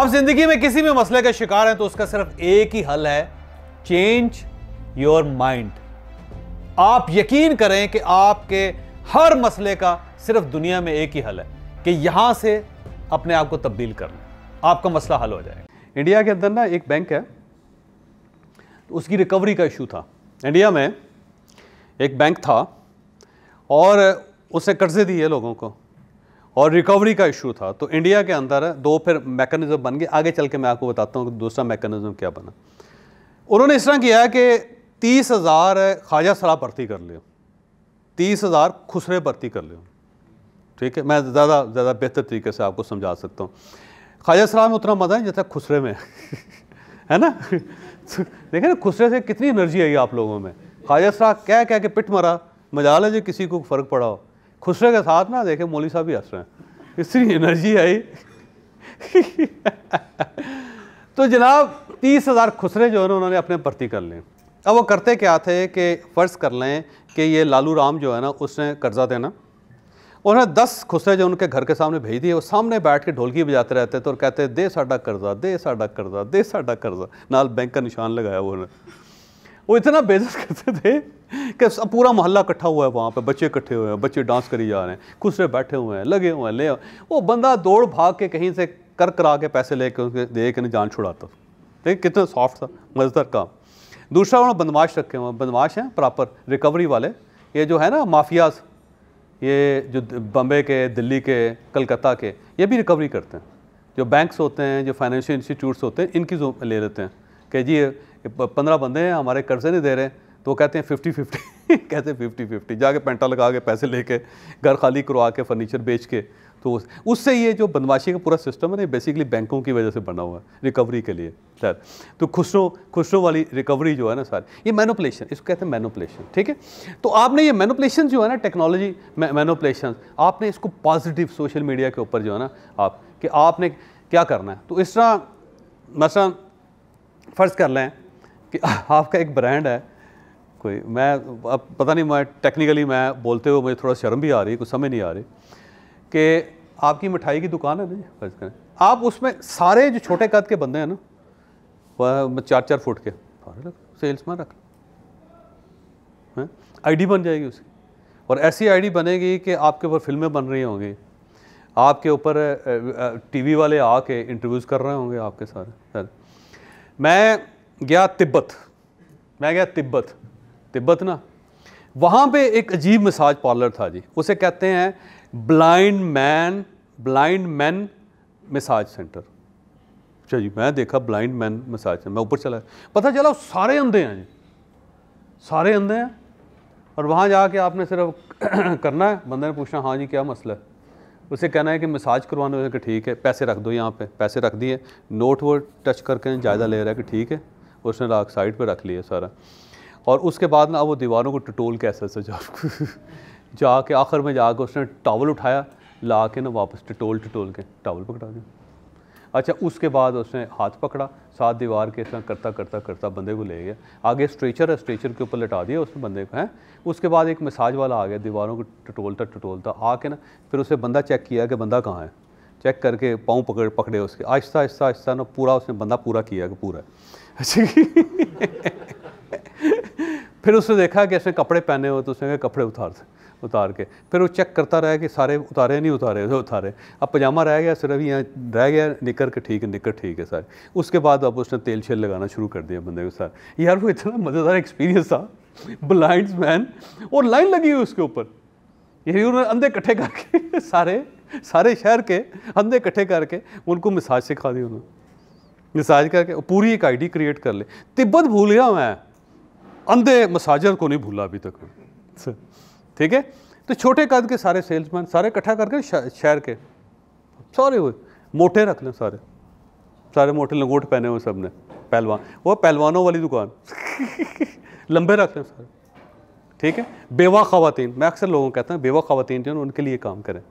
आप जिंदगी में किसी भी मसले का शिकार हैं तो उसका सिर्फ एक ही हल है चेंज योर माइंड आप यकीन करें कि आपके हर मसले का सिर्फ दुनिया में एक ही हल है कि यहां से अपने आप को तब्दील कर लें आपका मसला हल हो जाएगा इंडिया के अंदर ना एक बैंक है तो उसकी रिकवरी का इशू था इंडिया में एक बैंक था और उसे कर्जे दिए लोगों को और रिकवरी का इशू था तो इंडिया के अंदर दो फिर मैकेनिज्म बन गए आगे चल के मैं आपको बताता हूँ कि दूसरा मैकेनिज्म क्या बना उन्होंने इस तरह किया कि तीस हज़ार ख्वाजा सरा भर्ती कर लियो तीस हज़ार खुसरे भर्ती कर लियो ठीक है मैं ज़्यादा ज़्यादा बेहतर तरीके से आपको समझा सकता हूँ ख्वाजा सरा में उतना मज़ा है जितना खुसरे में है ना देखें ना खुसरे से कितनी एनर्जी आई आप लोगों में ख्वाजा सरा कह कह के पिट मरा मजा लें जो किसी को फ़र्क पड़ा हो खुसरे के साथ ना देखे मोली साहब भी हंस रहे हैं इसकी एनर्जी आई तो जनाब तीस हज़ार खुसरे जो है ना उन्होंने अपने भर्ती कर लें अब वो करते क्या थे कि फ़र्ज़ कर लें कि ये लालू राम जो है ना उसने कर्ज़ा देना उन्होंने दस खुसरे जो उनके घर के सामने भेज दिए वो सामने बैठ के ढोलकी बजाते रहते थे और कहते दे साडा कर्जा दे साडा कर्जा दे साडा कर्जा नाल बैंक का निशान लगाया उन्होंने वो इतना बेजस करते थे कि पूरा मोहल्ला इकट्ठा हुआ है वहाँ पर बच्चे इकट्ठे हुए हैं बच्चे डांस करी जा रहे हैं से बैठे हुए हैं लगे हुए हैं ले वो बंदा दौड़ भाग के कहीं से कर करा के पैसे ले कर उसके दे के जान छुड़ाता तो। देखिए कितना सॉफ्ट था मज़दार काम दूसरा उन्होंने बदमाश रखे हुए बदमाश हैं प्रॉपर रिकवरी वाले ये जो है ना माफियाज ये जो बम्बे के दिल्ली के कलकत्ता के ये भी रिकवरी करते हैं जो बैंक्स होते हैं जो फाइनेंशियल इंस्टीट्यूट्स होते हैं इनकी जो ले लेते हैं कि जी पंद्रह बंदे हैं हमारे कर्जे नहीं दे रहे तो कहते हैं फिफ्टी फिफ्टी कहते हैं फिफ्टी फिफ्टी जाके पेंटा लगा के पैसे लेके घर खाली करवा के फर्नीचर बेच के तो उससे ये जो बदमाशी का पूरा सिस्टम है ना बेसिकली बैंकों की वजह से बना हुआ है रिकवरी के लिए सर तो खुशरों खुशरों वाली रिकवरी जो है ना सर ये मैनोपलेशन इसको कहते हैं मैनोपलेशन ठीक है तो आपने ये मैनोपलेशन जो है ना टेक्नोलॉजी मैनोपलेशन आपने इसको पॉजिटिव सोशल मीडिया के ऊपर जो है ना आप कि आपने क्या करना है तो इस तरह मसा फ़र्ज़ कर लें कि आपका एक ब्रांड है कोई मैं अब पता नहीं मैं टेक्निकली मैं बोलते हुए मुझे थोड़ा शर्म भी आ रही है कुछ समझ नहीं आ रही कि आपकी मिठाई की दुकान है ना फर्ज करें आप उसमें सारे जो छोटे कद के बंदे हैं ना वह चार चार फुट के रख मैन रख आई डी बन जाएगी उसकी और ऐसी आईडी बनेगी कि आपके ऊपर फिल्में बन रही होंगी आपके ऊपर टीवी वाले आके इंटरव्यूज़ कर रहे होंगे आपके सारे मैं गया तिब्बत मैं गया तिब्बत तिब्बत ना वहाँ पे एक अजीब मसाज पार्लर था जी उसे कहते हैं blind man blind man massage centre अच्छा जी मैं देखा ब्लाइंड मैन मसाज सेंटर मैं ऊपर चला पता चला सारे अंधे हैं जी सारे अंधे हैं और वहाँ जाके आपने सिर्फ करना है बंदे ने पूछना हाँ जी क्या मसला है उसे कहना है कि मसाज करवाने वाले ठीक है पैसे रख दो यहाँ पे पैसे रख दिए नोट वो टच करके जायज़ा ले रहा है कि ठीक है उसने साइड पर रख लिया सारा और उसके बाद ना वो दीवारों को टटोल के ऐसे ऐसे जा जाके आखिर में जाके उसने टावल उठाया ला के ना वापस टटोल टटोल के टावल पकड़ा दिया अच्छा उसके बाद उसने हाथ पकड़ा साथ दीवार के इतना करता करता करता बंदे को ले गया आगे स्ट्रेचर है स्ट्रेचर के ऊपर लटा दिया उसने बंदे को हैं उसके बाद एक मसाज वाला आ गया दीवारों को टटोलता टटोलता आके ना फिर उसे बंदा चेक किया कि बंदा कहाँ है चेक करके पाँव पकड़ पकड़े उसके आहिस्ता आहिस्ता आहिस्ता ना पूरा उसने बंदा पूरा किया कि पूरा अच्छा फिर उसने देखा कि ऐसे कपड़े पहने हो तो उसने कहा कपड़े उतार उतार के फिर वो चेक करता रहा कि सारे उतारे नहीं उतारे उतारे अब पजामा रह गया सिर्फ यहाँ रह गया निकर के ठीक है निकर ठीक है सारे उसके बाद अब उसने तेल शेल लगाना शुरू कर दिया बंदे के साथ यार वो इतना मज़ेदार एक्सपीरियंस था ब्लाइंड मैन और लाइन लगी हुई उसके ऊपर यही उन्होंने अंधे इकट्ठे करके सारे सारे शहर के अंधे इकट्ठे करके उनको मिसाज सिखा दी उन्होंने मिसाज करके पूरी एक आईडी क्रिएट कर ले तिब्बत भूल गया मैं अंधे मसाजर को नहीं भूला अभी तक ठीक है तो छोटे कद के सारे सेल्समैन सारे इकट्ठा करके शहर के सारे हुए मोटे रख लें सारे सारे मोटे लंगोट पहने हुए सब ने पहलवान वो पहलवानों वाली दुकान लंबे रख लें सारे ठीक है बेवा खातन मैं अक्सर लोगों को कहता हूँ बेवा खातन जो है उनके लिए काम करें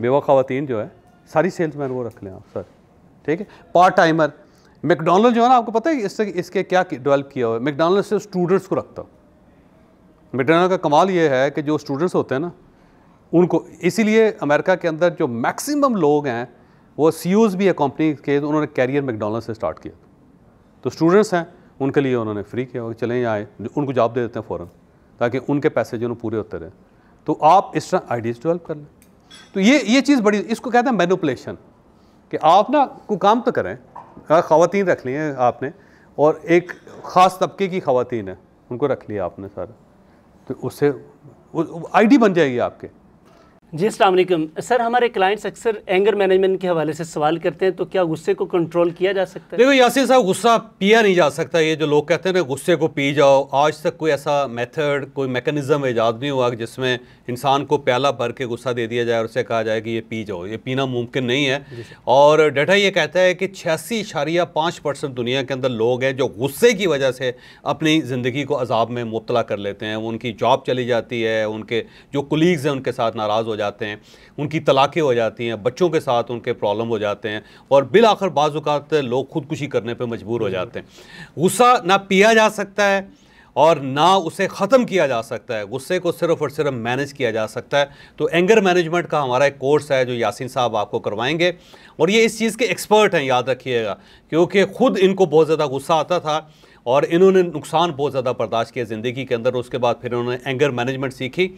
बेवा खातन जो है सारी सेल्समैन वो रख लें आप सर ठीक है पार्ट टाइमर मैकडोनल्ड जो है ना आपको पता है इससे इसके क्या डेवलप किया हुआ है मैकडोनल्ड सिर्फ स्टूडेंट्स को रखता मैकडोनल्ड का कमाल ये है कि जो स्टूडेंट्स होते हैं ना उनको इसीलिए अमेरिका के अंदर जो मैक्सिमम लोग हैं वो सी e भी है कंपनी के तो उन्होंने कैरियर मैकडोनल्ड से स्टार्ट किया तो स्टूडेंट्स हैं उनके लिए उन्होंने फ्री किया चले आए उनको जॉब दे देते हैं फ़ौर ताकि उनके पैसे जो पूरे होते रहे तो आप इस तरह आइडियाज़ डेवलप कर लें तो ये ये चीज़ बड़ी इसको कहते हैं मैनुपलेशन कि आप ना को काम तो करें हाँ ख़वान रख ली हैं आपने और एक ख़ास तबके की ख़वान है उनको रख लिया आपने सारा तो उससे आईडी बन जाएगी आपके जी असल सर हमारे क्लाइंट्स अक्सर एंगर मैनेजमेंट के हवाले से सवाल करते हैं तो क्या गुस्से को कंट्रोल किया जा सकता है देखो यासिर साहब गुस्सा पिया नहीं जा सकता ये जो लोग कहते हैं ना गुस्से को पी जाओ आज तक कोई ऐसा मेथड कोई मेकनिज़म ईजाद नहीं हुआ जिसमें इंसान को प्याला भर के गुस्सा दे दिया जाए और उसे कहा जाए कि ये पी जाओ ये पीना मुमकिन नहीं है और डाटा ये कहता है कि छियासी इशारिया पाँच परसेंट दुनिया के अंदर लोग हैं जो गुस्से की वजह से अपनी ज़िंदगी को अजाब में मुबला कर लेते हैं उनकी जॉब चली जाती है उनके जो कुलीग्स हैं उनके साथ नाराज़ हो जाते हैं उनकी तलाक़ें हो जाती हैं बच्चों के साथ उनके प्रॉब्लम हो जाते हैं और बिल आखिर बाज़ात लोग खुदकुशी करने पर मजबूर हो हम्म। जाते हैं गुस्सा ना पिया जा सकता है और ना उसे ख़त्म किया जा सकता है गुस्से को सिर्फ और सिर्फ मैनेज किया जा सकता है तो एंगर मैनेजमेंट का हमारा एक कोर्स है जो यासिन साहब आपको करवाएंगे और ये इस चीज़ के एक्सपर्ट हैं याद रखिएगा क्योंकि ख़ुद इनको बहुत ज़्यादा गुस्सा आता था और इन्होंने नुकसान बहुत ज़्यादा बर्दाश्त किया ज़िंदगी के अंदर उसके बाद फिर इन्होंने एंगर मैनेजमेंट सीखी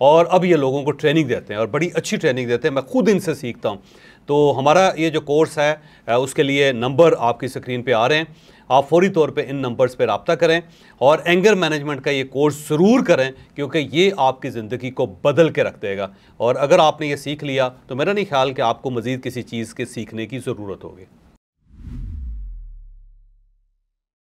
और अब ये लोगों को ट्रेनिंग देते हैं और बड़ी अच्छी ट्रेनिंग देते हैं मैं खुद इनसे सीखता हूँ तो हमारा ये जो कोर्स है उसके लिए नंबर आपकी स्क्रीन पे आ रहे हैं आप फौरी तौर पे इन नंबर्स पे रबता करें और एंगर मैनेजमेंट का ये कोर्स ज़रूर करें क्योंकि ये आपकी ज़िंदगी को बदल के रख देगा और अगर आपने ये सीख लिया तो मेरा नहीं ख्याल कि आपको मज़ीद किसी चीज़ के सीखने की ज़रूरत होगी